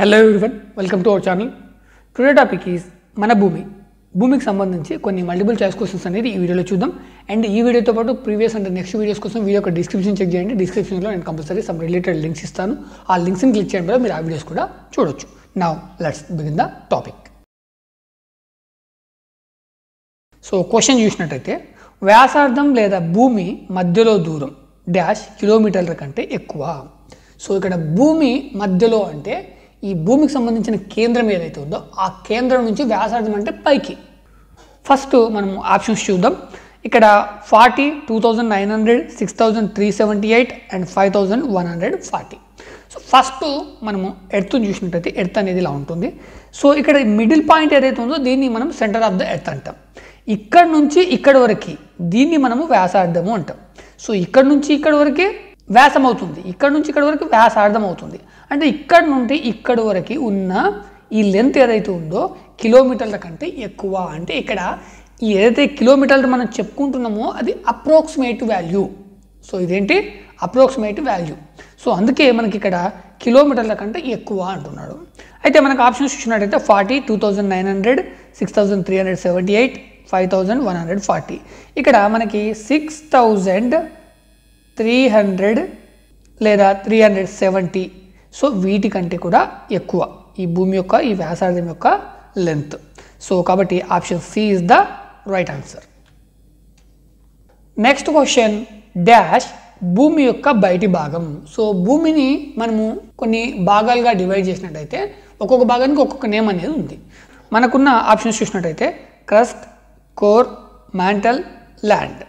Hello everyone welcome to our channel today topic is మన భూమి భూమికి సంబంధించి కొన్ని మల్టిపుల్ చాయిస్ క్వశ్చన్స్ అనేది ఈ వీడియోలో చూద్దాం అండ్ ఈ వీడియోతో పాటు ప్రీవియస్ అండ్ నెక్స్ట్ వీడియోస్ కోసం వీడియో డిస్క్రిప్షన్ చెక్ చేయండి డిస్క్రిప్షన్లో నేను కంపల్సరీ సమ్ రిలేటెడ్ లింక్స్ ఇస్తాను ఆ లింక్స్ని క్లిక్ చేయడం వల్ల మీరు ఆ వీడియోస్ కూడా చూడొచ్చు నా let's begin the topic so question చూసినట్టయితే వ్యాసార్థం లేదా భూమి మధ్యలో దూరం డాష్ కిలోమీటర్ల కంటే ఎక్కువ సో ఇక్కడ భూమి మధ్యలో అంటే ఈ భూమికి సంబంధించిన కేంద్రం ఏదైతే ఉందో ఆ కేంద్రం నుంచి వ్యాసార్థం అంటే పైకి ఫస్ట్ మనం ఆప్షన్స్ చూద్దాం ఇక్కడ forty two thousand nine hundred six thousand three seventy eight and five thousand one hundred forty so first మనము ఎర్త్ చూసినట్టయితే ఎర్త్ అనేది ఇలా ఉంటుంది సో ఇక్కడ మిడిల్ పాయింట్ ఏదైతే ఉందో దీన్ని మనం సెంటర్ ఆఫ్ ద ఎర్త్ అంటాం ఇక్కడ నుంచి ఇక్కడ వరకు దీన్ని మనము వ్యాసార్థము అంటాం సో ఇక్కడ నుంచి ఇక్కడ వరకే వ్యాసం అవుతుంది ఇక్కడ నుంచి ఇక్కడ వరకు వ్యాసార్థం అవుతుంది అంటే ఇక్కడ నుండి ఇక్కడ వరకు ఉన్న ఈ లెంత్ ఏదైతే ఉందో కిలోమీటర్ల కంటే ఎక్కువ అంటే ఇక్కడ ఈ ఏదైతే కిలోమీటర్లు మనం చెప్పుకుంటున్నామో అది అప్రోక్సిమేట్ వాల్యూ సో ఇదేంటి అప్రాక్సిమేట్ వాల్యూ సో అందుకే మనకి ఇక్కడ కిలోమీటర్ల కంటే ఎక్కువ అంటున్నాడు అయితే మనకు ఆప్షన్స్ చూసినట్టయితే forty two thousand nine hundred six thousand three hundred seventy eight five thousand one hundred forty ఇక్కడ మనకి సిక్స్ థౌజండ్ త్రీ హండ్రెడ్ లేదా త్రీ హండ్రెడ్ సెవెంటీ సో వీటికంటే కూడా ఎక్కువ ఈ భూమి యొక్క ఈ వ్యాసార్థం యొక్క లెంత్ సో కాబట్టి option C is the right answer next question dash భూమి యొక్క బయటి భాగం సో భూమిని మనము కొన్ని భాగాలుగా డివైడ్ చేసినట్టయితే ఒక్కొక్క భాగానికి ఒక్కొక్క నేమ్ అనేది ఉంది మనకున్న ఆప్షన్స్ చూసినట్టయితే crust core mantle land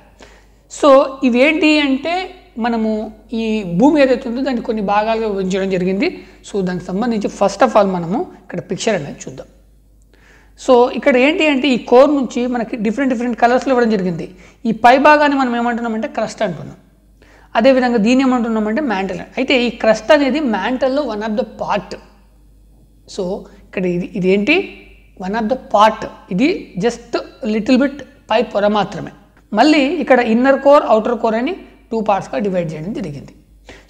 so ఇవేంటి అంటే మనము ఈ భూమి ఏదైతే ఉందో దాన్ని కొన్ని భాగాలుగా విభజించడం జరిగింది సో దానికి సంబంధించి ఫస్ట్ ఆఫ్ ఆల్ మనము ఇక్కడ పిక్చర్ అనేది చూద్దాం సో ఇక్కడ ఏంటి అంటే ఈ కోర్ నుంచి మనకి డిఫరెంట్ డిఫరెంట్ కలర్స్లో ఇవ్వడం జరిగింది ఈ పై భాగాన్ని మనం ఏమంటున్నామంటే క్రస్ట్ అంటున్నాం అదేవిధంగా దీన్ని ఏమంటున్నామంటే మ్యాంటల్ అయితే ఈ క్రస్ట్ అనేది మ్యాంటల్లో one of the part so ఇక్కడ ఇది ఇదేంటి వన్ ఆఫ్ ద పార్ట్ ఇది జస్ట్ లిటిల్ బిట్ పై పొర మాత్రమే మళ్ళీ ఇక్కడ ఇన్నర్ కోర్ అవుటర్ కోర్ అని టూ పార్ట్స్గా డివైడ్ చేయడం జరిగింది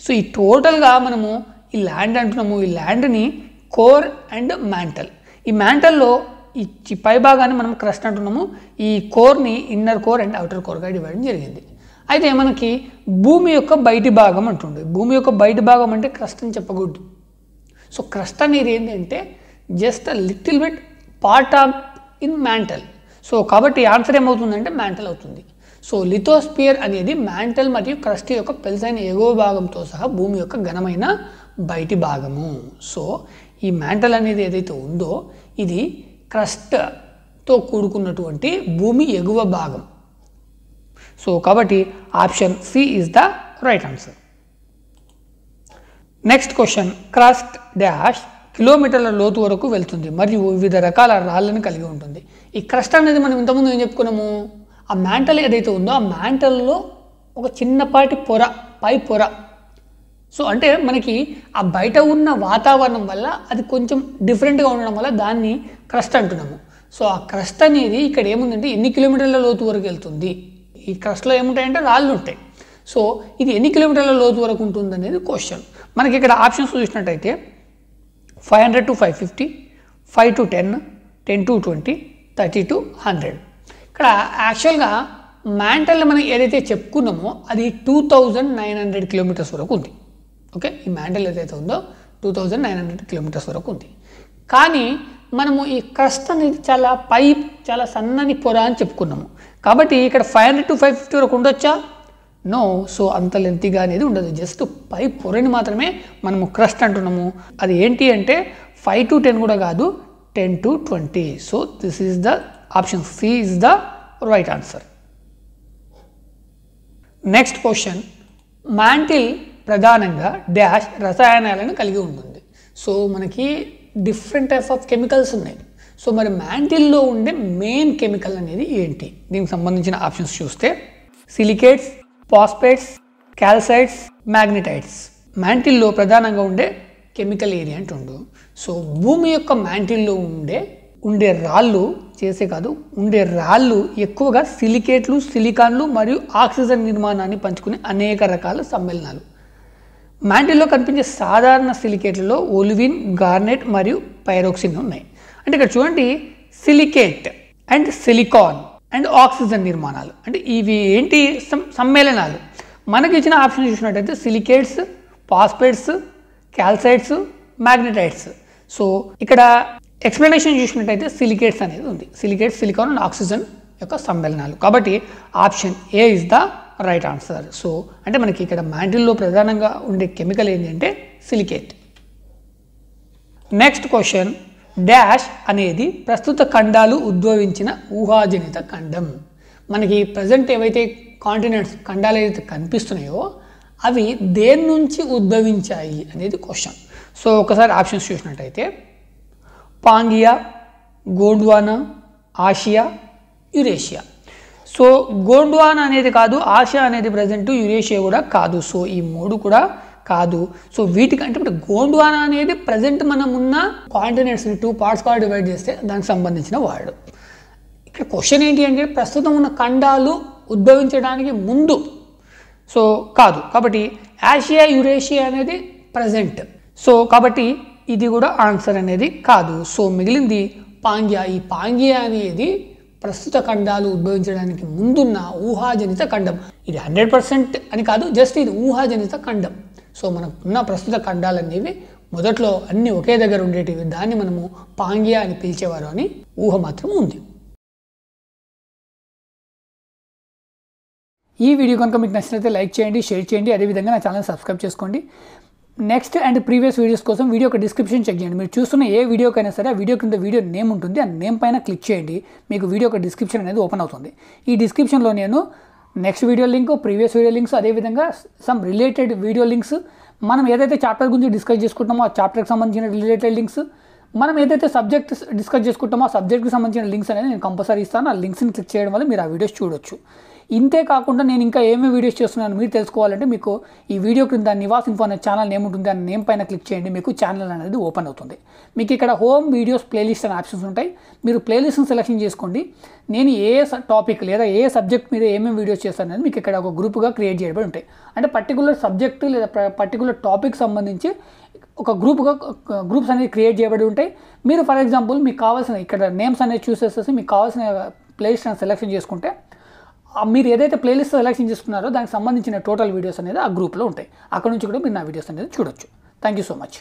సో ఈ టోటల్గా మనము ఈ ల్యాండ్ అంటున్నాము ఈ ల్యాండ్ని కోర్ అండ్ మ్యాంటల్ ఈ మ్యాంటల్లో ఈ పై భాగాన్ని మనం క్రస్ట్ అంటున్నాము ఈ కోర్ని ఇన్నర్ కోర్ అండ్ అవుటర్ కోర్గా డివైడ్ జరిగింది అయితే మనకి భూమి యొక్క బయటి భాగం అంటుండే భూమి యొక్క బయటి భాగం అంటే క్రస్ట్ అని చెప్పకూడదు సో క్రస్ట్ అనేది ఏంటంటే just little bit part of in mantle so కాబట్టి ఆన్సర్ ఏమవుతుందంటే మ్యాంటల్ అవుతుంది సో లిథోస్పియర్ అనేది మ్యాంటల్ మరియు క్రస్ట్ యొక్క పెల్సైన ఎగువ భాగంతో సహా భూమి యొక్క ఘనమైన బయటి భాగము సో ఈ మ్యాంటల్ అనేది ఏదైతే ఉందో ఇది క్రస్ట్తో కూడుకున్నటువంటి భూమి ఎగువ భాగం సో కాబట్టి option C is the right answer next question crust dash కిలోమీటర్ల లోతు వరకు వెళ్తుంది మరియు వివిధ రకాల రాళ్ళను కలిగి ఉంటుంది ఈ క్రస్ట్ అనేది మనం ఇంతకుముందు ఏం చెప్పుకున్నాము ఆ మ్యాంటల్ ఏదైతే ఉందో ఆ మ్యాంటల్లో ఒక చిన్నపాటి పొర పై పొర సో అంటే మనకి ఆ బయట ఉన్న వాతావరణం వల్ల అది కొంచెం డిఫరెంట్గా ఉండడం వల్ల దాన్ని క్రస్ట్ అంటున్నాము సో ఆ క్రస్ట్ అనేది ఇక్కడ ఏముందంటే ఎన్ని కిలోమీటర్ల లోతు వరకు వెళ్తుంది ఈ క్రస్ట్లో ఏముంటాయంటే రాళ్ళు ఉంటాయి సో ఇది ఎన్ని కిలోమీటర్ల లోతు వరకు ఉంటుంది అనేది క్వశ్చన్ మనకి ఇక్కడ ఆప్షన్స్ చూసినట్టయితే five hundred to five fifty five to ten ten to twenty thirty to hundred ఇక్కడ యాక్చువల్గా మ్యాంటల్ మనం ఏదైతే చెప్పుకున్నామో అది two thousand nine hundred kilometres వరకు ఉంది ఓకే ఈ మ్యాంటల్ ఏదైతే ఉందో two thousand nine hundred kilometres వరకు ఉంది కానీ మనము ఈ క్రస్ట్ అనేది చాలా పై చాలా సన్నని పొర అని చెప్పుకున్నాము కాబట్టి ఇక్కడ five hundred to five fifty వరకు ఉండొచ్చా నో సో అంత లెంతిగా అనేది ఉండదు జస్ట్ పై పొరని మాత్రమే మనము క్రస్ట్ అంటున్నాము అది ఏంటి అంటే ఫైవ్ టు టెన్ కూడా కాదు ten to twenty so this is the Option C is the right answer. Next question mantle ప్రధానంగా డ్యాష్ రసాయనాలను కలిగి ఉంటుంది సో మనకి డిఫరెంట్ టైప్ ఆఫ్ కెమికల్స్ ఉన్నాయి సో మరి మ్యాంటిల్లో ఉండే మెయిన్ కెమికల్ అనేది ఏంటి దీనికి సంబంధించిన ఆప్షన్స్ చూస్తే సిలికేట్స్ పాస్పేట్స్ క్యాల్సైట్స్ మ్యాగ్నెటైట్స్ మ్యాంటిల్లో ప్రధానంగా ఉండే కెమికల్ ఏది అంటుండు సో భూమి యొక్క మ్యాంటిల్లో ఉండే ఉండే రాళ్ళు చేసే కాదు ఉండే రాళ్ళు ఎక్కువగా సిలికేట్లు సిలికాన్లు మరియు ఆక్సిజన్ నిర్మాణాన్ని పంచుకునే అనేక రకాల సమ్మేళనాలు మ్యాంటిల్లో కనిపించే సాధారణ సిలికేట్లలో ఒలివిన్ గార్నెట్ మరియు పైరోక్సిన్ ఉన్నాయి అంటే ఇక్కడ చూడండి silicate and silicon and oxygen నిర్మాణాలు అంటే ఇవి ఏంటి సమ్మేళనాలు మనకి ఇచ్చిన ఆప్షన్ చూసినట్టయితే silicates phosphates calcites magnetites so ఇక్కడ ఎక్స్ప్లెనేషన్ చూసినట్టయితే సిలికేట్స్ అనేది ఉంది సిలికేట్ సిలికాన్ అండ్ ఆక్సిజన్ యొక్క సమ్మేళనాలు కాబట్టి option A is the right answer so అంటే మనకి ఇక్కడ మ్యాంటిల్లో ప్రధానంగా ఉండే కెమికల్ ఏంటంటే సిలికేట్ నెక్స్ట్ క్వశ్చన్ డాష్ అనేది ప్రస్తుత ఖండాలు ఉద్భవించిన ఊహాజనిత ఖండం మనకి ప్రజెంట్ ఏవైతే కాంటినెంట్స్ ఖండాలు ఏదైతే కనిపిస్తున్నాయో అవి దేని నుంచి ఉద్భవించాయి అనేది క్వశ్చన్ సో ఒకసారి ఆప్షన్స్ చూసినట్టయితే Pangaea Gondwana Asia Eurasia so Gondwana అనేది కాదు ఆసియా అనేది ప్రజెంట్ యురేషియా కూడా కాదు సో ఈ మూడు కూడా కాదు సో వీటికంటే అంటే గోండ్వాన్ అనేది ప్రజెంట్ మనం ఉన్న కాంటినెంట్స్ని టూ పార్ట్స్గా డివైడ్ చేస్తే దానికి సంబంధించిన వర్డ్ ఇక్కడ క్వశ్చన్ ఏంటి అంటే ప్రస్తుతం ఉన్న ఖండాలు ఉద్భవించడానికి ముందు సో కాదు కాబట్టి ఆసియా యురేషియా అనేది ప్రజెంట్ సో కాబట్టి ఇది కూడా ఆన్సర్ అనేది కాదు సో మిగిలింది పాంగ్య ఈ పాంగ్యా అనేది ప్రస్తుత ఖండాలు ఉద్భవించడానికి ముందున్న ఊహాజనిత ఖండం ఇది హండ్రెడ్ పర్సెంట్ అని కాదు జస్ట్ ఇది ఊహాజనిత ఖండం సో మనకున్న ప్రస్తుత ఖండాలు అనేవి మొదట్లో అన్నీ ఒకే దగ్గర ఉండేటివి దాన్ని మనము పాంగ్యా అని పిలిచేవారు అని ఊహ మాత్రం ఉంది ఈ వీడియో కనుక మీకు నచ్చినట్లయితే లైక్ చేయండి షేర్ చేయండి అదేవిధంగా నా ఛానల్ సబ్స్క్రైబ్ చేసుకోండి నెక్స్ట్ అండ్ ప్రీవియస్ వీడియోస్ కోసం వీడియో ఒక డిస్క్రిప్షన్ చెక్ చేయండి మీరు చూస్తున్న ఏ వీడియోకైనా సరే ఆ వీడియో కింద వీడియో నేమ్ ఉంటుంది ఆ నేమ్ పైన క్లిక్ చేయండి మీకు వీడియో ఒక డిస్క్రిప్షన్ అనేది ఓపెన్ అవుతుంది ఈ డిస్క్రిప్షన్లో నేను next video link previous video links అదేవిధంగా సమ్ రిలేటెడ్ వీడియో లింక్స్ మనం ఏదైతే చాప్టర్ గురించి డిస్కస్ చేసుకుంటామో ఆ చాప్టర్కి సంబంధించిన రిలేటెడ్ లింక్స్ మనం ఏదైతే సబ్జెక్ట్ డిస్కస్ చేసుకుంటామో ఆ సబ్జెక్ట్కి సంబంధించిన లింక్స్ అనేది నేను కంపల్సరీ ఇస్తాను ఆ లింక్స్ని క్లిక్ చేయడం వల్ల మీరు ఆ వీడియోస్ చూడొచ్చు ఇంతే కాకుండా నేను ఇంకా ఏమేమి వీడియోస్ చేస్తున్నాను మీరు తెలుసుకోవాలంటే మీకు ఈ వీడియో క్రింద నివాస్ ఇన్ఫో అనే ఛానల్ నేమ్ ఉంటుంది అని నేమ్ పైన క్లిక్ చేయండి మీకు ఛానల్ అనేది ఓపెన్ అవుతుంది మీకు ఇక్కడ హోమ్ వీడియోస్ ప్లేలిస్ట్ అనే ఆప్షన్స్ ఉంటాయి మీరు ప్లేలిస్ట్ని సెలెక్షన్ చేసుకోండి నేను ఏ టాపిక్ లేదా ఏ సబ్జెక్ట్ మీద ఏమేమి వీడియోస్ చేస్తాను అనేది మీకు ఇక్కడ ఒక గ్రూప్గా క్రియేట్ చేయబడి ఉంటాయి అంటే పర్టికులర్ సబ్జెక్ట్ లేదా పర్టికులర్ టాపిక్ సంబంధించి ఒక గ్రూప్గా గ్రూప్స్ అనేది క్రియేట్ చేయబడి ఉంటాయి మీరు ఫర్ ఎగ్జాంపుల్ మీకు కావాల్సిన ఇక్కడ నేమ్స్ అనేది చూసేసేసి మీకు కావాల్సిన ప్లేస్ సెలెక్షన్ చేసుకుంటే మీరు ఏదైతే ప్లేలిస్ట్ సెలెక్షన్ చేసుకున్నారో దానికి సంబంధించిన టోటల్ వీడియోస్ అనేది ఆ గ్రూప్లో ఉంటాయి అక్కడ నుంచి కూడా మీరు నా వీడియోస్ అనేది చూడొచ్చు థ్యాంక్ యూ సో మచ్